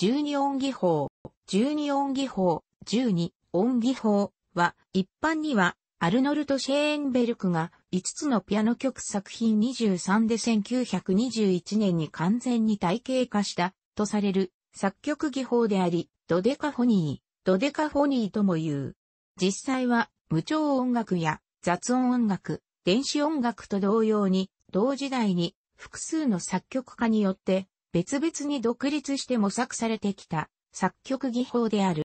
12音技法、12音技法、12音技法は、一般には、アルノルト・シェーンベルクが5つのピアノ曲作品23で1921年に完全に体系化したとされる作曲技法であり、ドデカフォニー、ドデカフォニーとも言う。実際は無調音楽や雑音音楽、電子音楽と同様に同時代に複数の作曲家によって別々に独立して模索されてきた作曲技法である。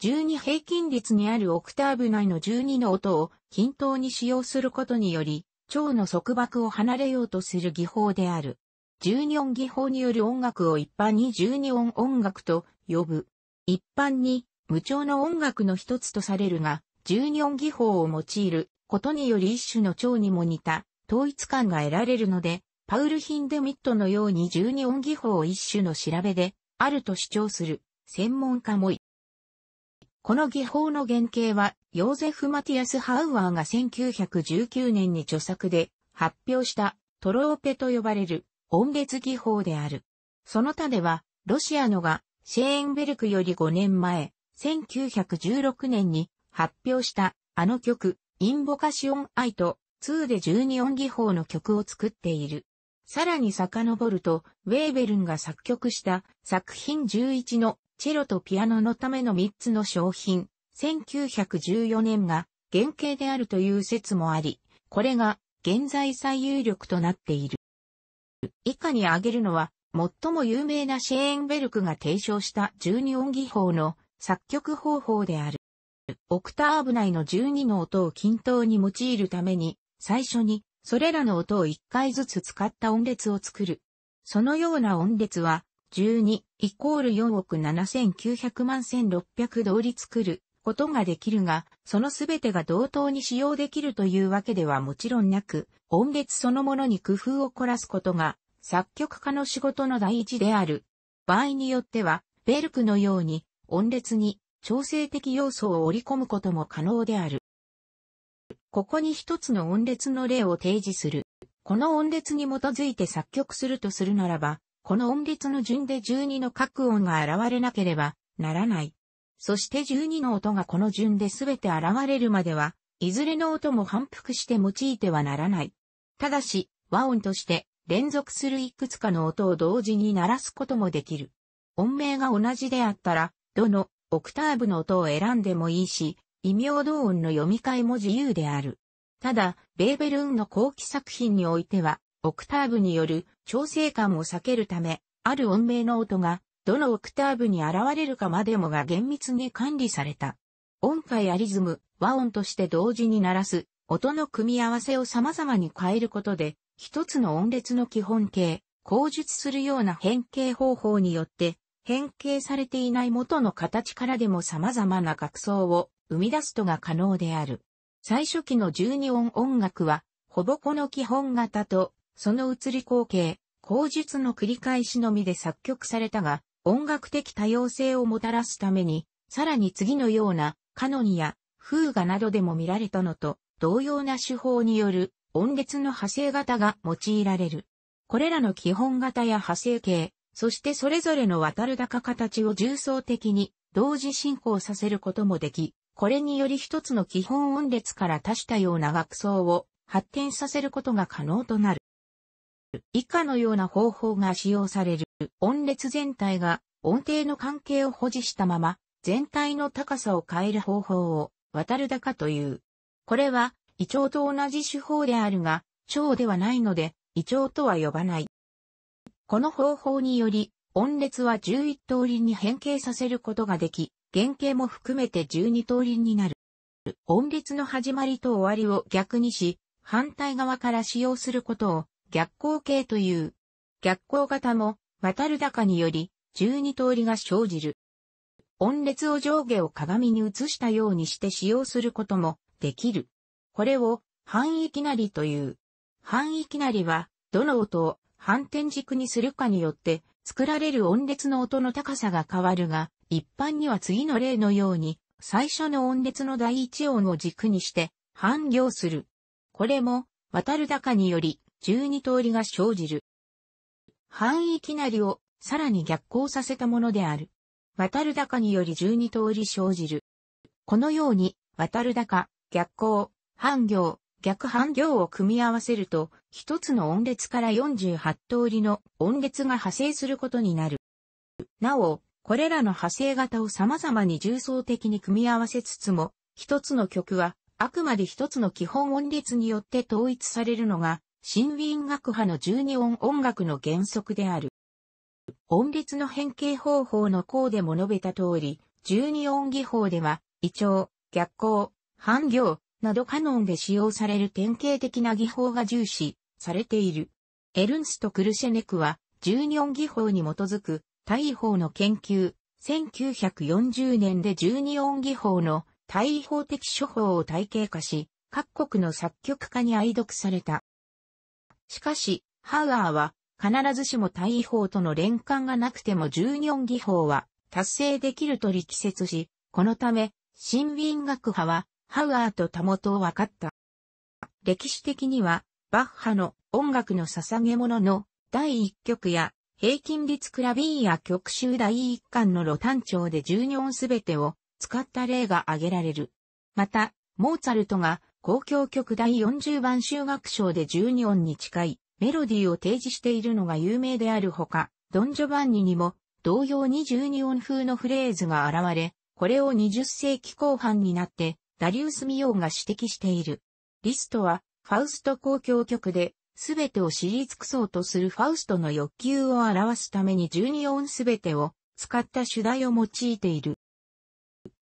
12平均率にあるオクターブ内の12の音を均等に使用することにより、蝶の束縛を離れようとする技法である。12音技法による音楽を一般に12音音楽と呼ぶ。一般に無調の音楽の一つとされるが、12音技法を用いることにより一種の蝶にも似た統一感が得られるので、パウル・ヒンデミットのように十二音技法一種の調べで、あると主張する、専門家もい。この技法の原型は、ヨーゼフ・マティアス・ハウアーが1919年に著作で発表したトローペと呼ばれる音列技法である。その他では、ロシアのがシェーンベルクより5年前、1916年に発表したあの曲、インボカシオン・アイと2で12音技法の曲を作っている。さらに遡ると、ウェーベルンが作曲した作品11のチェロとピアノのための3つの商品、1914年が原型であるという説もあり、これが現在最有力となっている。以下に挙げるのは、最も有名なシェーンベルクが提唱した12音技法の作曲方法である。オクターブ内の12の音を均等に用いるために、最初にそれらの音を一回ずつ使った音列を作る。そのような音列は、12イコール4億7900万1600通り作ることができるが、そのすべてが同等に使用できるというわけではもちろんなく、音列そのものに工夫を凝らすことが、作曲家の仕事の第一である。場合によっては、ベルクのように、音列に調整的要素を織り込むことも可能である。ここに一つの音列の例を提示する。この音列に基づいて作曲するとするならば、この音列の順で12の各音が現れなければならない。そして12の音がこの順で全て現れるまでは、いずれの音も反復して用いてはならない。ただし、和音として連続するいくつかの音を同時に鳴らすこともできる。音名が同じであったら、どのオクターブの音を選んでもいいし、異名同音の読み替えも自由である。ただ、ベーベルンの後期作品においては、オクターブによる調整感を避けるため、ある音名の音が、どのオクターブに現れるかまでもが厳密に管理された。音階やリズム、和音として同時に鳴らす、音の組み合わせを様々に変えることで、一つの音列の基本形、口述するような変形方法によって、変形されていない元の形からでも様々な学層を生み出すとが可能である。最初期の12音音楽は、ほぼこの基本型と、その移り光景、口述の繰り返しのみで作曲されたが、音楽的多様性をもたらすために、さらに次のような、カノニや、風画などでも見られたのと、同様な手法による、音列の派生型が用いられる。これらの基本型や派生形、そしてそれぞれの渡る高形を重層的に同時進行させることもでき、これにより一つの基本音列から多種多様な学層を発展させることが可能となる。以下のような方法が使用される。音列全体が音程の関係を保持したまま、全体の高さを変える方法を渡る高という。これは、胃腸と同じ手法であるが、腸ではないので、胃腸とは呼ばない。この方法により、音列は11通りに変形させることができ、原型も含めて12通りになる。音列の始まりと終わりを逆にし、反対側から使用することを逆光形という。逆光型も渡る高により12通りが生じる。音列を上下を鏡に映したようにして使用することもできる。これを半域なりという。半域なりは、どの音を反転軸にするかによって作られる音列の音の高さが変わるが、一般には次の例のように、最初の音列の第一音を軸にして、反行する。これも、渡る高により、十二通りが生じる。範囲きなりを、さらに逆行させたものである。渡る高により十二通り生じる。このように、渡る高、逆行、反行、逆半行を組み合わせると、一つの音列から48通りの音列が派生することになる。なお、これらの派生型を様々に重層的に組み合わせつつも、一つの曲は、あくまで一つの基本音列によって統一されるのが、新ウィン学派の12音音楽の原則である。音列の変形方法の項でも述べた通り、12音技法では、異調、逆行、半行、などカノンで使用される典型的な技法が重視されている。エルンスト・クルシェネクは、1音技法に基づく、大法の研究、1940年で12音技法の対法的処方を体系化し、各国の作曲家に愛読された。しかし、ハウアーは、必ずしも対法との連関がなくても1二音技法は達成できると力説し、このため、新民学派はハウアーとたもとを分かった。歴史的には、バッハの音楽の捧げ物の第1曲や、平均律クラビーや曲集第1巻のロ単調で12音すべてを使った例が挙げられる。また、モーツァルトが公共曲第40番修学章で12音に近いメロディーを提示しているのが有名であるほか、ドンジョバンニにも同様に12音風のフレーズが現れ、これを20世紀後半になってダリウス・ミヨンが指摘している。リストは、ファウスト公共曲で、すべてを知り尽くそうとするファウストの欲求を表すために12音すべてを使った主題を用いている。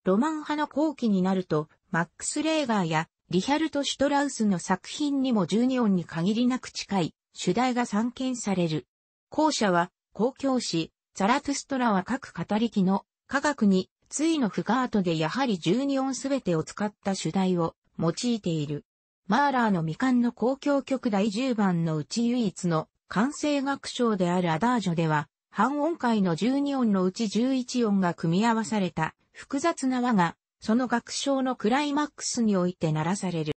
ロマン派の後期になると、マックス・レーガーやリヒャルト・シュトラウスの作品にも12音に限りなく近い主題が散見される。後者は、公共史、ザラトゥストラは各語り機の科学についのフガートでやはり12音すべてを使った主題を用いている。マーラーの未完の交響曲第10番のうち唯一の完成楽章であるアダージョでは、半音階の12音のうち11音が組み合わされた複雑な和が、その楽章のクライマックスにおいて鳴らされる。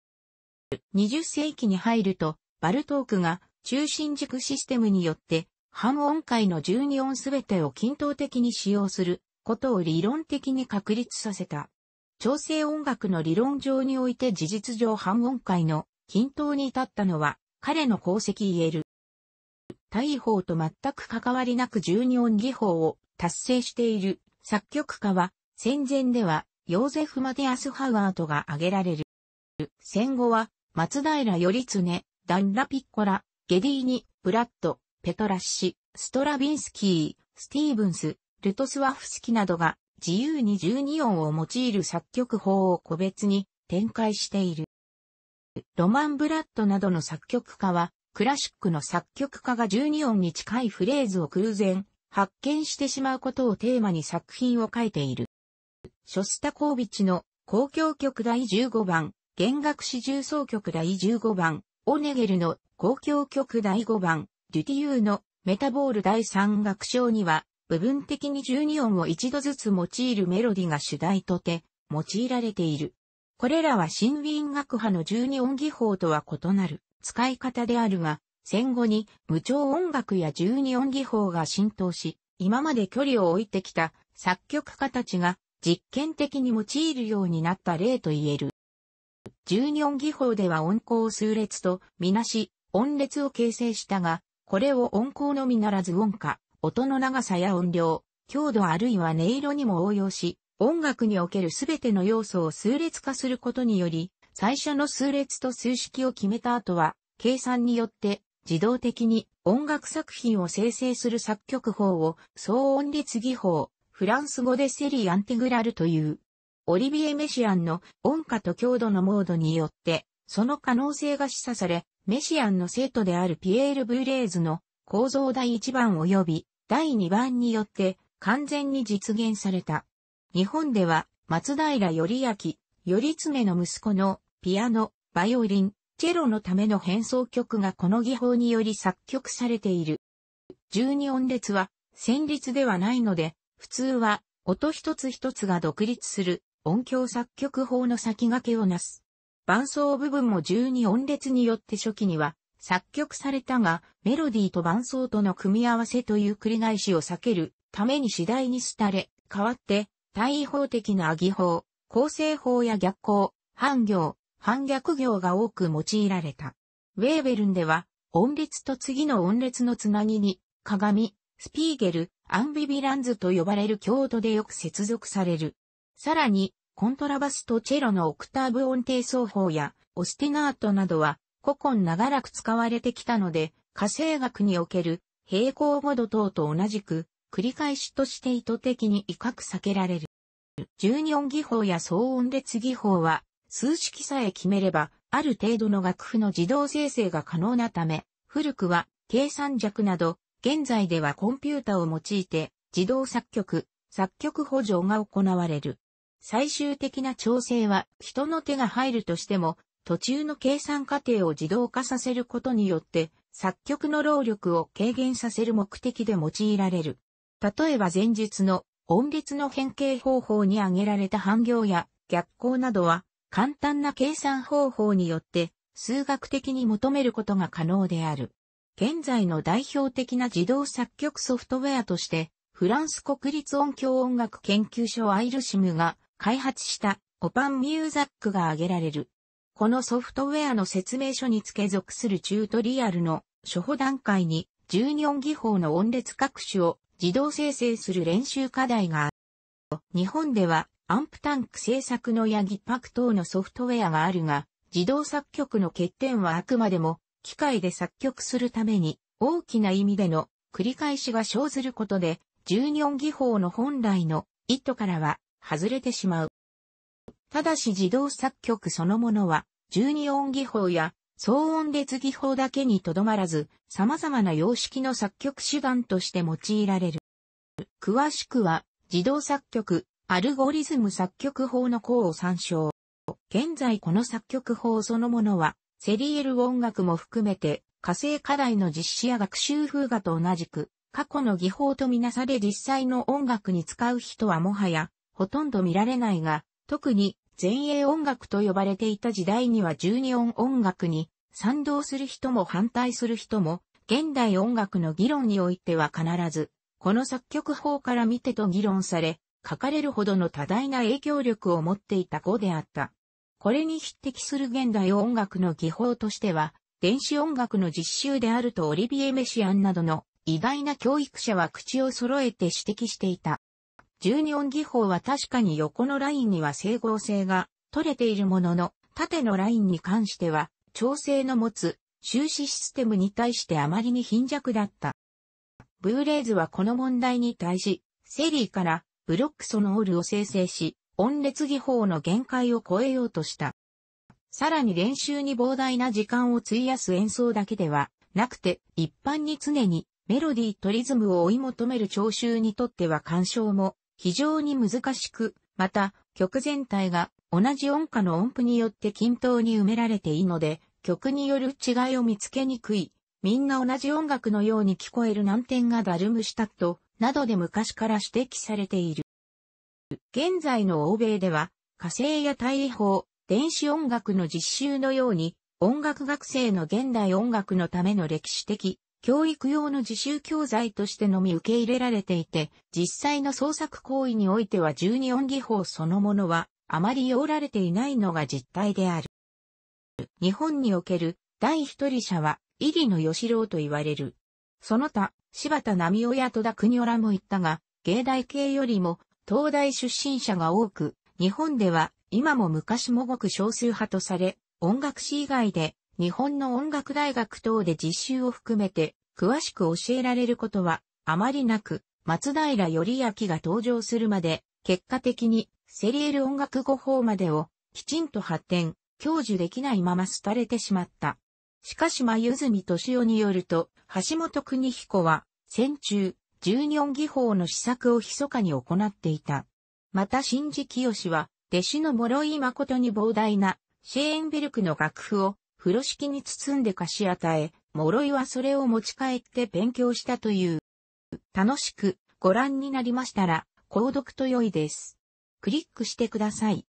20世紀に入ると、バルトークが中心軸システムによって、半音階の12音すべてを均等的に使用することを理論的に確立させた。調整音楽の理論上において事実上半音階の均等に至ったのは彼の功績言える。大法と全く関わりなく十二音技法を達成している作曲家は戦前ではヨーゼフ・マティアス・ハワートが挙げられる。戦後は松平頼常、ダンラ・ピッコラ、ゲディーニ、ブラッド、ペトラッシ、ストラビンスキー、スティーブンス、ルトスワフスキなどが自由に12音を用いる作曲法を個別に展開している。ロマン・ブラッドなどの作曲家は、クラシックの作曲家が12音に近いフレーズを偶然発見してしまうことをテーマに作品を書いている。ショスタコービチの公共曲第15番、弦楽四重奏曲第15番、オネゲルの公共曲第5番、デュティユーのメタボール第3楽章には、部分的に12音を一度ずつ用いるメロディが主題とて用いられている。これらは新ウィン学派の12音技法とは異なる使い方であるが、戦後に無調音楽や12音技法が浸透し、今まで距離を置いてきた作曲家たちが実験的に用いるようになった例と言える。12音技法では音高数列とみなし、音列を形成したが、これを音高のみならず音化。音の長さや音量、強度あるいは音色にも応用し、音楽におけるすべての要素を数列化することにより、最初の数列と数式を決めた後は、計算によって自動的に音楽作品を生成する作曲法を総音律技法、フランス語でセリアンテグラルという、オリビエ・メシアンの音歌と強度のモードによって、その可能性が示唆され、メシアンの生徒であるピエール・ブーレーズの構造第1番及び第2番によって完全に実現された。日本では松平頼明、頼常の息子のピアノ、バイオリン、チェロのための変奏曲がこの技法により作曲されている。12音列は旋律ではないので、普通は音一つ一つが独立する音響作曲法の先駆けをなす。伴奏部分も12音列によって初期には作曲されたが、メロディーと伴奏との組み合わせという繰り返しを避けるために次第に廃れ、変わって、対位法的な義法、構成法や逆行、反行、反逆行が多く用いられた。ウェーベルンでは、音列と次の音列のつなぎに、鏡、スピーゲル、アンビビランズと呼ばれる強度でよく接続される。さらに、コントラバスとチェロのオクターブ音程奏法や、オステナートなどは、古今長らく使われてきたので、火星学における平行五度等と同じく、繰り返しとして意図的に威嚇避けられる。十二音技法や騒音列技法は、数式さえ決めれば、ある程度の楽譜の自動生成が可能なため、古くは計算弱など、現在ではコンピュータを用いて自動作曲、作曲補助が行われる。最終的な調整は人の手が入るとしても途中の計算過程を自動化させることによって、作曲の労力を軽減させる目的で用いられる。例えば前述の音列の変形方法に挙げられた反行や逆行などは、簡単な計算方法によって、数学的に求めることが可能である。現在の代表的な自動作曲ソフトウェアとして、フランス国立音響音楽研究所アイルシムが開発したオパンミューザックが挙げられる。このソフトウェアの説明書に付け属するチュートリアルの初歩段階に12技法の音列各種を自動生成する練習課題がある。日本ではアンプタンク制作のヤギパク等のソフトウェアがあるが、自動作曲の欠点はあくまでも機械で作曲するために大きな意味での繰り返しが生ずることで12技法の本来の意図からは外れてしまう。ただし自動作曲そのものは、12音技法や騒音列技法だけにとどまらず、様々な様式の作曲手段として用いられる。詳しくは、自動作曲、アルゴリズム作曲法の項を参照。現在この作曲法そのものは、セリエル音楽も含めて、火星課題の実施や学習風画と同じく、過去の技法とみなされ実際の音楽に使う人はもはや、ほとんど見られないが、特に前衛音楽と呼ばれていた時代には12音音楽に賛同する人も反対する人も、現代音楽の議論においては必ず、この作曲法から見てと議論され、書かれるほどの多大な影響力を持っていた語であった。これに匹敵する現代音楽の技法としては、電子音楽の実習であるとオリビエ・メシアンなどの偉大な教育者は口を揃えて指摘していた。十二音技法は確かに横のラインには整合性が取れているものの、縦のラインに関しては、調整の持つ、終始システムに対してあまりに貧弱だった。ブーレイズはこの問題に対し、セリーからブロックソノールを生成し、音列技法の限界を超えようとした。さらに練習に膨大な時間を費やす演奏だけではなくて、一般に常にメロディーとリズムを追い求める聴衆にとっては干渉も非常に難しく、また、曲全体が同じ音下の音符によって均等に埋められていいので、曲による違いを見つけにくい。みんな同じ音楽のように聞こえる難点がダルムシュタットなどで昔から指摘されている。現在の欧米では、火星や大砲、電子音楽の実習のように、音楽学生の現代音楽のための歴史的教育用の自習教材としてのみ受け入れられていて、実際の創作行為においては十二音技法そのものは、あまり用られていないのが実態である。日本における第一人者は、入の吉郎と言われる。その他、柴田波夫や戸田国夫らも言ったが、芸大系よりも、東大出身者が多く、日本では今も昔もごく少数派とされ、音楽史以外で日本の音楽大学等で実習を含めて、詳しく教えられることは、あまりなく、松平頼明が登場するまで、結果的に、セリエル音楽語法までを、きちんと発展、享受できないまま廃れてしまった。しかし真泉敏夫によると、橋本邦彦は、戦中、十二音技法の施策を密かに行っていた。また新次清は、弟子の諸井誠に膨大な、シェーンベルクの楽譜を風呂敷に包んで貸し与え、諸井はそれを持ち帰って勉強したという。楽しくご覧になりましたら、購読と良いです。クリックしてください。